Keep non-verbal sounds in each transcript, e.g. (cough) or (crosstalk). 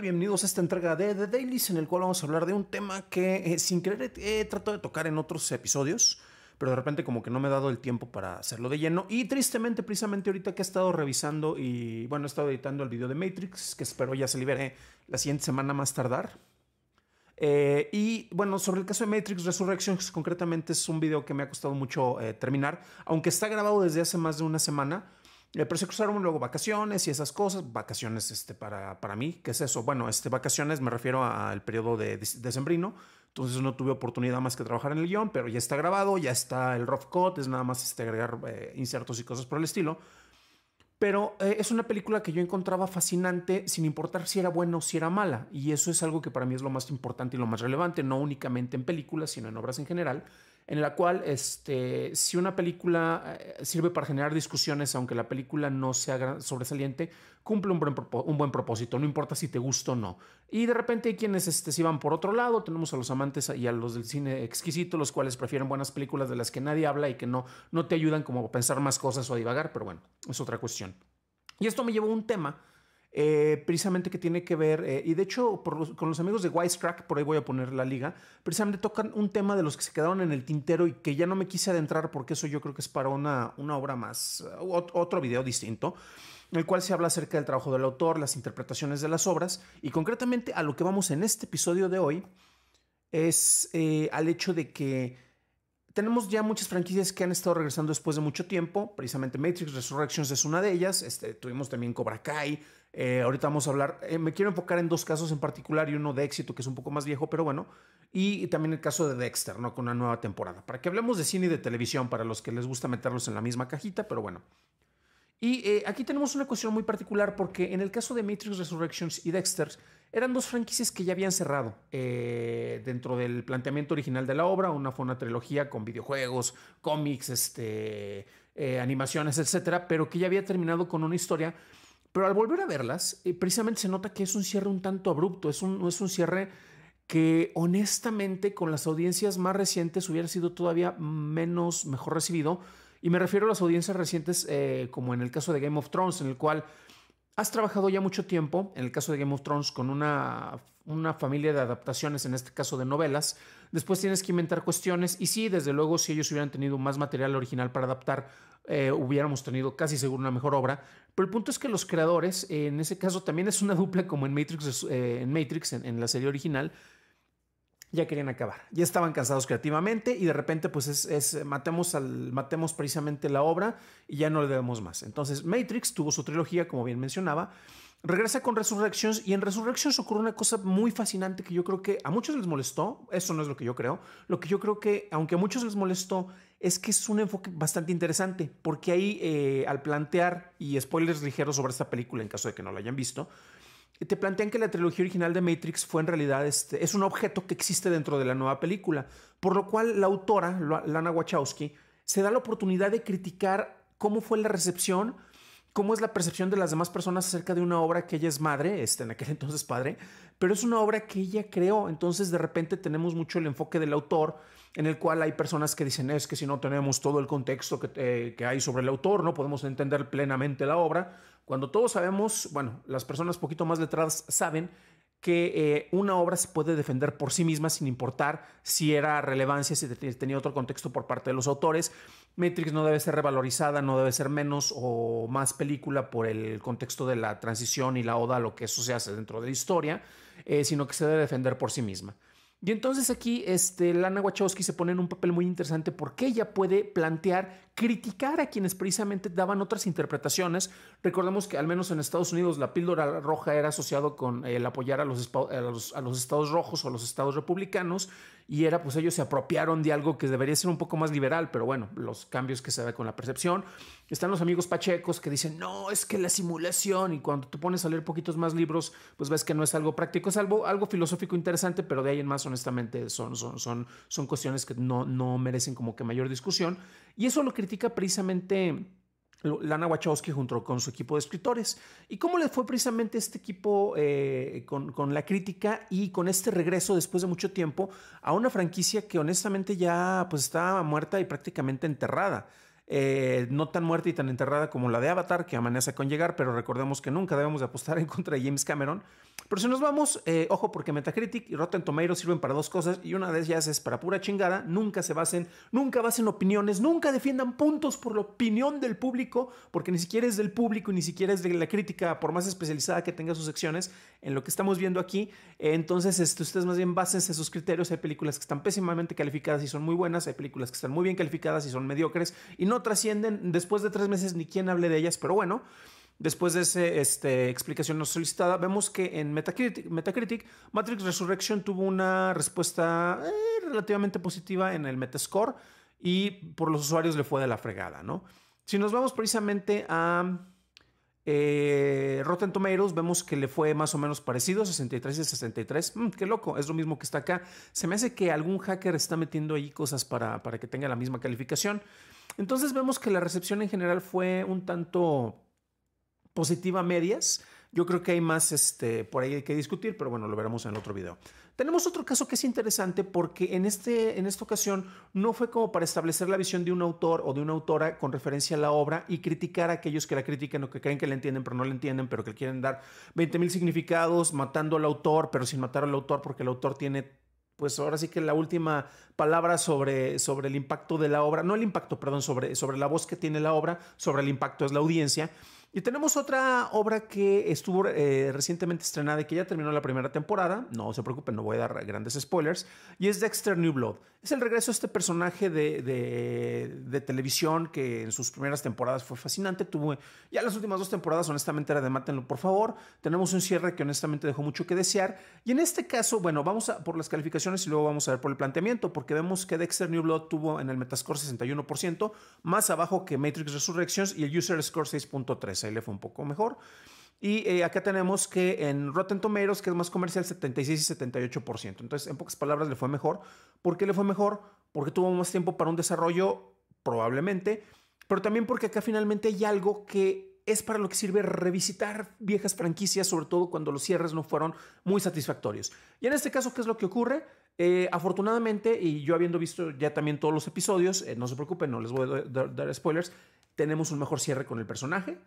Bienvenidos a esta entrega de The Dailies en el cual vamos a hablar de un tema que eh, sin querer he tratado de tocar en otros episodios, pero de repente como que no me he dado el tiempo para hacerlo de lleno y tristemente precisamente ahorita que he estado revisando y bueno, he estado editando el video de Matrix que espero ya se libere la siguiente semana más tardar. Eh, y bueno, sobre el caso de Matrix Resurrections, concretamente es un video que me ha costado mucho eh, terminar, aunque está grabado desde hace más de una semana pero se cruzaron luego vacaciones y esas cosas. Vacaciones este, para, para mí, ¿qué es eso? Bueno, este, vacaciones me refiero al periodo de, decembrino. Entonces no tuve oportunidad más que trabajar en el guión, pero ya está grabado, ya está el rough cut, es nada más este, agregar eh, insertos y cosas por el estilo. Pero eh, es una película que yo encontraba fascinante sin importar si era buena o si era mala. Y eso es algo que para mí es lo más importante y lo más relevante, no únicamente en películas, sino en obras en general en la cual este, si una película eh, sirve para generar discusiones, aunque la película no sea sobresaliente, cumple un buen, un buen propósito, no importa si te gusta o no. Y de repente hay quienes este, si van por otro lado, tenemos a los amantes y a los del cine exquisito, los cuales prefieren buenas películas de las que nadie habla y que no, no te ayudan como a pensar más cosas o a divagar, pero bueno, es otra cuestión. Y esto me llevó a un tema eh, precisamente que tiene que ver, eh, y de hecho con los amigos de Wisecrack, por ahí voy a poner la liga, precisamente tocan un tema de los que se quedaron en el tintero y que ya no me quise adentrar porque eso yo creo que es para una, una obra más, otro video distinto, en el cual se habla acerca del trabajo del autor, las interpretaciones de las obras, y concretamente a lo que vamos en este episodio de hoy es eh, al hecho de que tenemos ya muchas franquicias que han estado regresando después de mucho tiempo. Precisamente Matrix Resurrections es una de ellas. Este, tuvimos también Cobra Kai. Eh, ahorita vamos a hablar. Eh, me quiero enfocar en dos casos en particular y uno de éxito que es un poco más viejo, pero bueno. Y, también el caso de Dexter, ¿no? Con una nueva temporada. Para que hablemos de cine y de televisión, para los que les gusta meterlos en la misma cajita, pero bueno. Y eh, aquí tenemos una cuestión muy particular porque en el caso de Matrix Resurrections y Dexter eran dos franquicias que ya habían cerrado eh, dentro del planteamiento original de la obra. Una fue una trilogía con videojuegos, cómics, este, eh, animaciones, etcétera, pero que ya había terminado con una historia. Pero al volver a verlas, precisamente se nota que es un cierre un tanto abrupto, es un, es un cierre que honestamente con las audiencias más recientes hubiera sido todavía menos mejor recibido y me refiero a las audiencias recientes, eh, como en el caso de Game of Thrones, en el cual has trabajado ya mucho tiempo, en el caso de Game of Thrones, con una, una familia de adaptaciones, en este caso de novelas. Después tienes que inventar cuestiones. Y sí, desde luego, si ellos hubieran tenido más material original para adaptar, eh, hubiéramos tenido casi seguro una mejor obra. Pero el punto es que los creadores, en ese caso también es una dupla como en Matrix, eh, en, Matrix en, la serie original, ya querían acabar, ya estaban cansados creativamente y de repente pues es, matemos, al, matemos precisamente la obra y ya no le debemos más. Entonces Matrix tuvo su trilogía, como bien mencionaba, regresa con Resurrections y en Resurrections ocurre una cosa muy fascinante que yo creo que a muchos les molestó, eso no es lo que yo creo, lo que yo creo que aunque a muchos les molestó es que es un enfoque bastante interesante porque ahí eh, al plantear, y spoilers ligeros sobre esta película en caso de que no la hayan visto, te plantean que la trilogía original de Matrix fue en realidad este, es un objeto que existe dentro de la nueva película, por lo cual la autora, Lana Wachowski, se da la oportunidad de criticar cómo fue la recepción cómo es la percepción de las demás personas acerca de una obra que ella es madre, este, en aquel (laughs) entonces padre, pero es una obra que ella creó. Entonces de repente tenemos mucho el enfoque del autor en el cual hay personas que dicen es que si no tenemos todo el contexto que, eh, que hay sobre el autor, no podemos entender plenamente la obra. Cuando todos sabemos, bueno, las personas poquito más letradas saben que eh, una obra se puede defender por sí misma sin importar si era relevancia, si tenía otro contexto por parte de los autores. Matrix no debe ser revalorizada, no debe ser menos o más película por el contexto de la transición y la oda lo que eso se hace dentro de la historia, eh, sino que se debe defender por sí misma. Y entonces aquí este, Lana Wachowski se pone en un papel muy interesante porque ella puede plantear, criticar a quienes precisamente daban otras interpretaciones. Recordemos que al menos en Estados Unidos la píldora roja era asociado con el apoyar a los, a los, estados rojos o a los estados republicanos y era pues ellos se apropiaron de algo que debería ser un poco más liberal, pero bueno, los cambios que se da con la percepción. Están los amigos pachecos que dicen, no, es que la simulación y cuando tú pones a leer poquitos más libros, pues ves que no es algo práctico, es algo, algo filosófico interesante, pero de ahí en más son honestamente son, son, son, cuestiones que no, merecen como que mayor discusión. Y eso lo critica precisamente Lana Wachowski junto con su equipo de escritores. ¿Y cómo le fue precisamente este equipo eh, con, la crítica y con este regreso después de mucho tiempo a una franquicia que honestamente ya pues estaba muerta y prácticamente enterrada? Eh, no tan muerta y tan enterrada como la de Avatar, que amanece con llegar, pero recordemos que nunca debemos apostar (laughs) en contra de James Cameron. Pero si nos vamos, eh, ojo, porque Metacritic y Rotten Tomatoes sirven para dos cosas, y una de ellas es para pura chingada, nunca se basen, nunca basen opiniones, nunca defiendan puntos por la opinión del público, porque ni siquiera es del público y ni siquiera es de la crítica, por más especializada que tenga sus secciones, en lo que estamos viendo aquí. Eh, entonces, este, ustedes más bien basense sus criterios, hay películas que están pésimamente calificadas y son muy buenas, hay películas que están muy bien calificadas y son mediocres, y no trascienden. Después de tres meses ni quien hable de ellas, pero bueno. Después de esa este, explicación no solicitada, vemos que en Metacritic, Metacritic Matrix Resurrection tuvo una respuesta eh, relativamente positiva en el Metascore y por los usuarios le fue de la fregada, ¿no? Si nos vamos precisamente a eh, Rotten Tomatoes, vemos que le fue más o menos parecido, 63 y 63. Mm, qué loco, es lo mismo que está acá. Se me hace que algún hacker está metiendo ahí cosas para, para que tenga la misma calificación. Entonces vemos que la recepción en general fue un tanto positiva a medias. Yo creo que hay más este, por ahí que discutir, pero bueno, lo veremos en otro video. Tenemos otro caso que es interesante porque en, este, en esta ocasión no fue como para establecer la visión de un autor o de una autora con referencia a la obra y criticar a aquellos que la critican o que creen que la entienden, pero no la entienden, pero que quieren dar 20.000 mil significados, matando al autor, pero sin matar al autor, porque el autor tiene pues ahora sí que la última palabra sobre, sobre el impacto de la obra, no el impacto, perdón, sobre, sobre la voz que tiene la obra, sobre el impacto es la audiencia. Y tenemos otra obra que estuvo eh, recientemente estrenada y que ya terminó la primera temporada. No se preocupen, no voy a dar grandes spoilers. Y es Dexter New Blood. Es el regreso a este personaje de, televisión que en sus primeras temporadas fue fascinante. Tuvo ya las últimas dos temporadas, honestamente, era de mátenlo, por favor. Tenemos un cierre que honestamente dejó mucho que desear. Y en este caso, bueno, vamos a, por las calificaciones y luego vamos a ver por el planteamiento, porque vemos que Dexter New Blood tuvo en el Metascore 61%, más abajo que Matrix Resurrections y el User Score 6.3 le fue un poco mejor. Y eh, acá tenemos que en Rotten Tomatoes, que es más comercial, 76 y 78%. Entonces, en pocas palabras, le fue mejor. ¿Por qué le fue mejor? Porque tuvo más tiempo para un desarrollo, probablemente, pero también porque acá finalmente hay algo que es para lo que sirve revisitar viejas franquicias, sobre todo cuando los cierres no fueron muy satisfactorios. Y en este caso, ¿qué es lo que ocurre? Eh, afortunadamente, y yo habiendo visto ya también todos los episodios, eh, no se preocupen, no les voy a dar spoilers, tenemos un mejor cierre con el personaje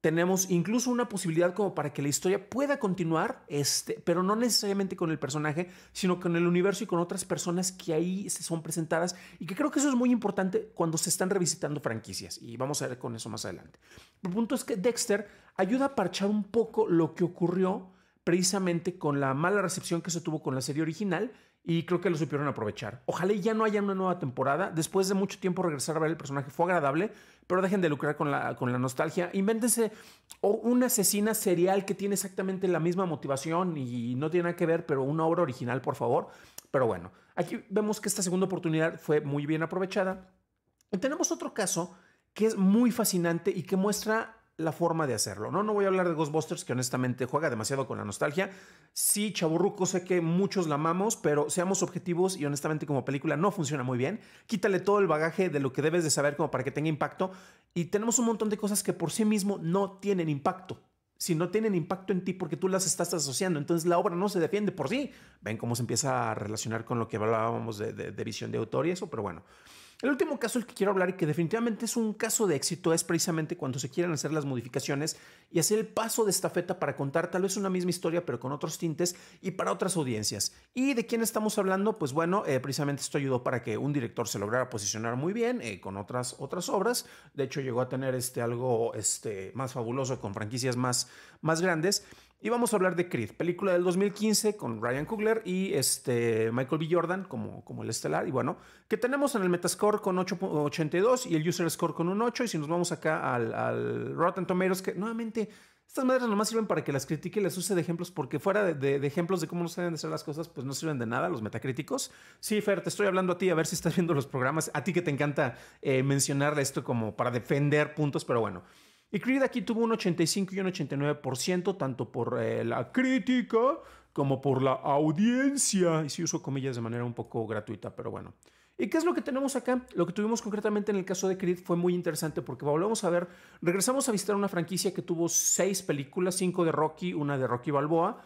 tenemos incluso una posibilidad como para que la historia pueda continuar, este, pero no necesariamente con el personaje, sino con el universo y con otras personas que ahí se son presentadas y que creo que eso es muy importante cuando se están revisitando franquicias y vamos a ver con eso más adelante. El punto es que Dexter ayuda a parchar un poco lo que ocurrió precisamente con la mala recepción que se tuvo con la serie original y creo que lo supieron aprovechar. Ojalá ya no haya una nueva temporada. Después de mucho tiempo regresar a ver el personaje fue agradable, pero dejen de lucrar con la, con la nostalgia. Invéntense o una asesina serial que tiene exactamente la misma motivación y no tiene nada que ver, pero una obra original, por favor. Pero bueno, aquí vemos que esta segunda oportunidad fue muy bien aprovechada. Y tenemos otro caso que es muy fascinante y que muestra la forma de hacerlo. No, no voy a hablar de Ghostbusters, que honestamente juega demasiado con la nostalgia. Sí, chaburruco, sé que muchos la amamos, pero seamos objetivos y honestamente como película no funciona muy bien. Quítale todo el bagaje de lo que debes de saber como para que tenga impacto. Y tenemos un montón de cosas que por sí mismo no tienen impacto. Si no tienen impacto en ti porque tú las estás asociando, entonces la obra no se defiende por sí. Ven cómo se empieza a relacionar con lo que hablábamos de, de visión de autor y eso, pero bueno. El último caso del que quiero hablar y que definitivamente es un caso de éxito es precisamente cuando se quieren hacer las modificaciones y hacer el paso de esta feta para contar tal vez una misma historia pero con otros tintes y para otras audiencias. ¿Y de quién estamos hablando? Pues bueno, eh, precisamente esto ayudó para que un director se lograra posicionar muy bien eh, con otras, otras obras. De hecho, llegó a tener este, algo este, más fabuloso con franquicias más, más grandes. Y vamos a hablar de Creed, película del 2015 con Ryan Coogler y este Michael B. Jordan como, como el estelar. Y bueno, que tenemos en el Metascore con 8.82 y el User Score con un 8. Y si nos vamos acá al, Rotten Tomatoes, que nuevamente estas madres nomás sirven para que las critique y las use de ejemplos, porque fuera de, ejemplos de cómo no saben de hacer las cosas, pues no sirven de nada los metacríticos. Sí, Fer, te estoy hablando a ti, a ver si estás viendo los programas. A ti que te encanta eh, mencionar esto como para defender puntos, pero bueno. Y Creed aquí tuvo un 85 y un 89%, tanto por eh, la crítica como por la audiencia. Y si uso comillas de manera un poco gratuita, pero bueno. ¿Y qué es lo que tenemos acá? Lo que tuvimos concretamente en el caso de Creed fue muy interesante porque volvemos a ver, regresamos a visitar una franquicia que tuvo seis películas, cinco de Rocky, una de Rocky Balboa.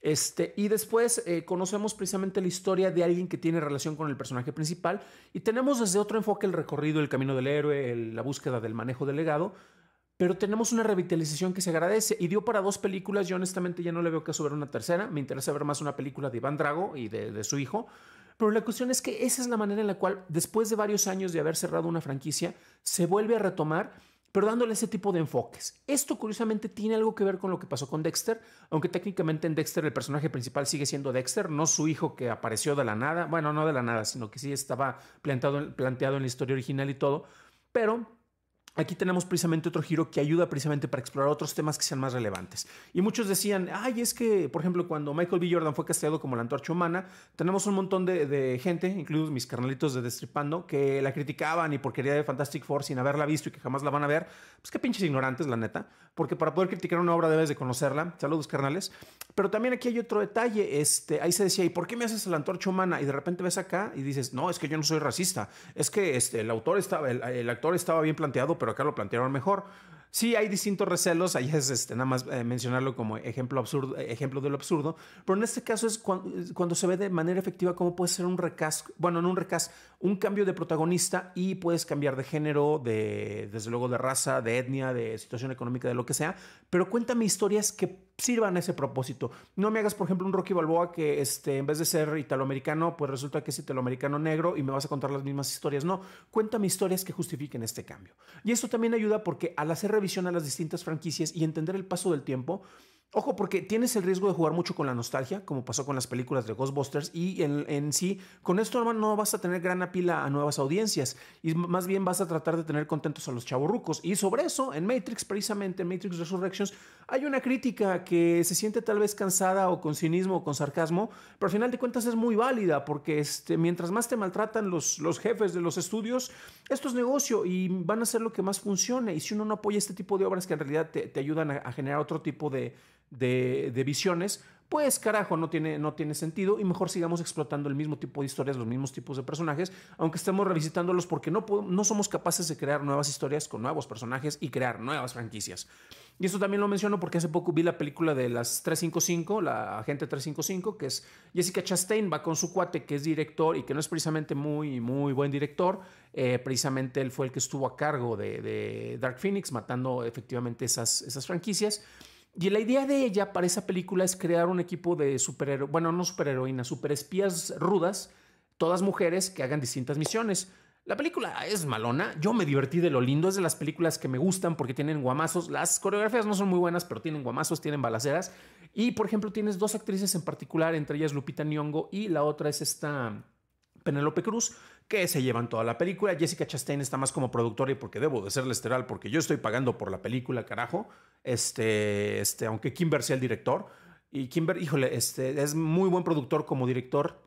Este, y después eh, conocemos precisamente la historia de alguien que tiene relación con el personaje principal y tenemos desde otro enfoque el recorrido, el camino del héroe, la búsqueda del manejo del legado, pero tenemos una revitalización que se agradece y dio para dos películas. Yo honestamente ya no le veo caso ver una tercera. Me interesa ver más una película de Iván Drago y de, su hijo. Pero la cuestión es que esa es la manera en la cual, después de varios años de haber cerrado una franquicia, se vuelve a retomar, pero dándole ese tipo de enfoques. Esto curiosamente tiene algo que ver con lo que pasó con Dexter, aunque técnicamente en Dexter el personaje principal sigue siendo Dexter, no su hijo que apareció de la nada, bueno, no de la nada, sino que sí estaba planteado, planteado en la historia original y todo, pero aquí tenemos precisamente otro giro que ayuda precisamente para explorar otros temas que sean más relevantes. Y muchos decían, ay, es que, por ejemplo, cuando Michael B. Jordan fue castigado como la antorcha humana, tenemos un montón de, gente, incluidos mis carnalitos de Destripando, que la criticaban y porquería de Fantastic Four sin haberla visto y que jamás la van a ver. Pues qué pinches ignorantes, la neta. Porque para poder criticar una obra debes de conocerla. Saludos, carnales. Pero también aquí hay otro detalle. Este, ahí se decía, ¿y por qué me haces la antorcha humana? Y de repente ves acá y dices, no, es que yo no soy racista. Es que este, el autor estaba, el, el actor estaba bien planteado, pero pero acá lo plantearon mejor. Sí, hay distintos recelos, ahí es este, nada más eh, mencionarlo como ejemplo, absurdo, ejemplo de lo absurdo, pero en este caso es cuando se ve de manera efectiva cómo puede ser un recast, bueno, no un recas un cambio de protagonista y puedes cambiar de género, de, desde luego de raza, de etnia, de situación económica, de lo que sea, pero cuéntame historias que sirvan ese propósito. No me hagas, por ejemplo, un Rocky Balboa que este, en vez de ser italoamericano, pues resulta que es italoamericano negro y me vas a contar las mismas historias. No, cuéntame historias que justifiquen este cambio. Y esto también ayuda porque al hacer revisión a las distintas franquicias y entender el paso del tiempo, Ojo, porque tienes el riesgo de jugar mucho con la nostalgia, como pasó con las películas de Ghostbusters, y en, sí, con esto hermano, no vas a tener gran apila a nuevas audiencias, y más bien vas a tratar de tener contentos a los chavorrucos. Y sobre eso, en Matrix, precisamente, en Matrix Resurrections, hay una crítica que se siente tal vez cansada o con cinismo o con sarcasmo, pero al final de cuentas es muy válida, porque este, mientras más te maltratan los, los jefes de los estudios, esto es negocio y van a ser lo que más funcione. Y si uno no apoya este tipo de obras que en realidad te, ayudan a generar otro tipo de de, visiones, pues carajo, no tiene, no tiene sentido y mejor sigamos explotando el mismo tipo de historias, los mismos tipos de personajes, aunque estemos revisitándolos porque no, no somos capaces de crear nuevas historias con nuevos personajes y crear nuevas franquicias. Y esto también lo menciono porque hace poco vi la película de las 355, la agente 355, que es Jessica Chastain, va con su cuate que es director y que no es precisamente muy, muy buen director. Eh, precisamente él fue el que estuvo a cargo de, Dark Phoenix, matando efectivamente esas, esas franquicias. Y la idea de ella para esa película es crear un equipo de superhéroes, bueno, no superheroínas, superespías rudas, todas mujeres que hagan distintas misiones. La película es malona, yo me divertí de lo lindo, es de las películas que me gustan porque tienen guamazos, las coreografías no son muy buenas, pero tienen guamazos, tienen balaceras. Y por ejemplo, tienes dos actrices en particular, entre ellas Lupita Nyong'o y la otra es esta Penelope Cruz, que se llevan toda la película. Jessica Chastain está más como productora y porque debo de ser lesteral, porque yo estoy pagando por la película, carajo. Este, este, aunque Kimber sea el director. Y Kimber, híjole, este, es muy buen productor como director,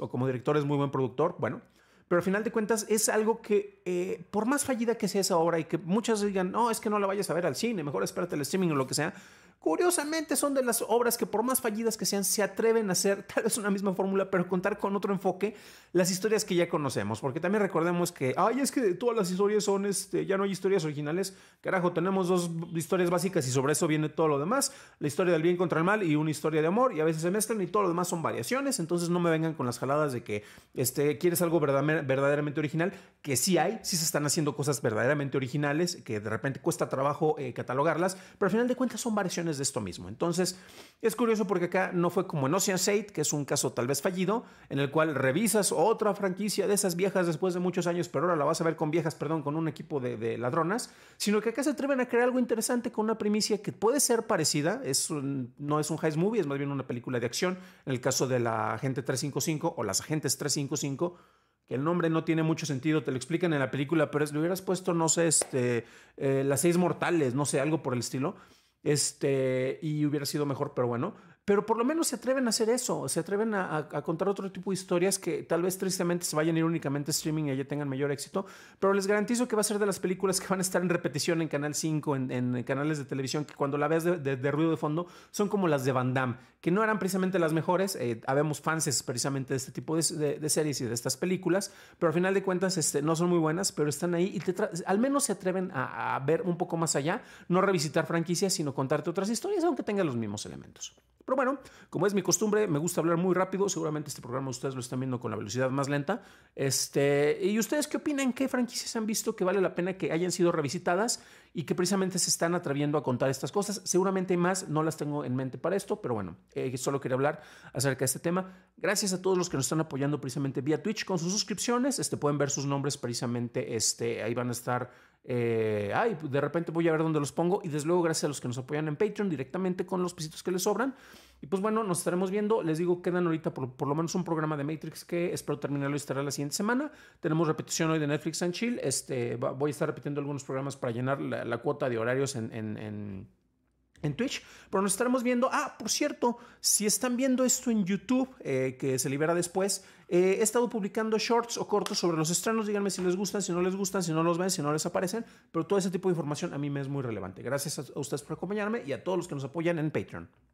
o como director es muy buen productor, bueno. Pero al final de cuentas es algo que, eh, por más fallida que sea esa obra y que muchas digan, no, es que no la vayas a ver al cine, mejor espérate el streaming o lo que sea, Curiosamente son de las obras que por más fallidas que sean, se atreven a hacer tal vez una misma fórmula, pero contar con otro enfoque las historias que ya conocemos. Porque también recordemos que, ay, es que todas las historias son, este, ya no hay historias originales. Carajo, tenemos dos historias básicas y sobre eso viene todo lo demás. La historia del bien contra el mal y una historia de amor y a veces se mezclan y todo lo demás son variaciones. Entonces no me vengan con las jaladas de que, este, quieres algo verdaderamente original, que sí hay, sí se están haciendo cosas verdaderamente originales, que de repente cuesta trabajo eh, catalogarlas, pero al final de cuentas son variaciones de esto mismo. Entonces, es curioso porque acá no fue como en Ocean's 8, que es un caso tal vez fallido, en el cual revisas otra franquicia de esas viejas después de muchos años, pero ahora la vas a ver con viejas, perdón, con un equipo de, ladronas, sino que acá se atreven a crear algo interesante con una primicia que puede ser parecida, es no es un heist movie, es más bien una película de acción, en el caso de la Agente 355 o las Agentes 355, que el nombre no tiene mucho sentido, te lo explican en la película, pero es, le hubieras puesto, no sé, este, eh, las seis mortales, no sé, algo por el estilo. Este, y hubiera sido mejor, pero bueno, pero por lo menos se atreven a hacer eso, se atreven a, contar otro tipo de historias que tal vez tristemente se vayan a ir únicamente a streaming y allá tengan mayor éxito, pero les garantizo que va a ser de las películas que van a estar en repetición en Canal 5, en, canales de televisión, que cuando la veas de, ruido de fondo son como las de Van Damme, que no eran precisamente las mejores, eh, habemos fans precisamente de este tipo de, series y de estas películas, pero al final de cuentas este, no son muy buenas, pero están ahí y al menos se atreven a, a ver un poco más allá, no revisitar franquicias, sino contarte otras historias, aunque tengan los mismos elementos. Pero bueno, como es mi costumbre, me gusta hablar muy rápido. Seguramente este programa ustedes lo están viendo con la velocidad más lenta. Este, ¿Y ustedes qué opinan? ¿Qué franquicias han visto que vale la pena que hayan sido revisitadas y que precisamente se están atreviendo a contar estas cosas? Seguramente hay más, no las tengo en mente para esto, pero bueno, eh, solo quería hablar acerca de este tema. Gracias a todos los que nos están apoyando precisamente vía Twitch con sus suscripciones. Este, pueden ver sus nombres precisamente. Este, ahí van a estar eh, ay, de repente voy a ver dónde los pongo. Y desde luego, gracias a los que nos apoyan en Patreon directamente con los pisitos que les sobran. Y pues bueno, nos estaremos viendo. Les digo, quedan ahorita por, lo menos un programa de Matrix que espero terminarlo y estará la siguiente semana. Tenemos repetición hoy de Netflix and Chill. Este, voy a estar repitiendo algunos programas para llenar la, cuota de horarios en en Twitch, pero nos estaremos viendo. Ah, por cierto, si están viendo esto en YouTube, eh, que se libera después, eh, he estado publicando shorts o cortos sobre los estrenos. Díganme si les gustan, si no les gustan, si no los ven, si no les aparecen, pero todo ese tipo de información a mí me es muy relevante. Gracias a ustedes por acompañarme y a todos los que nos apoyan en Patreon.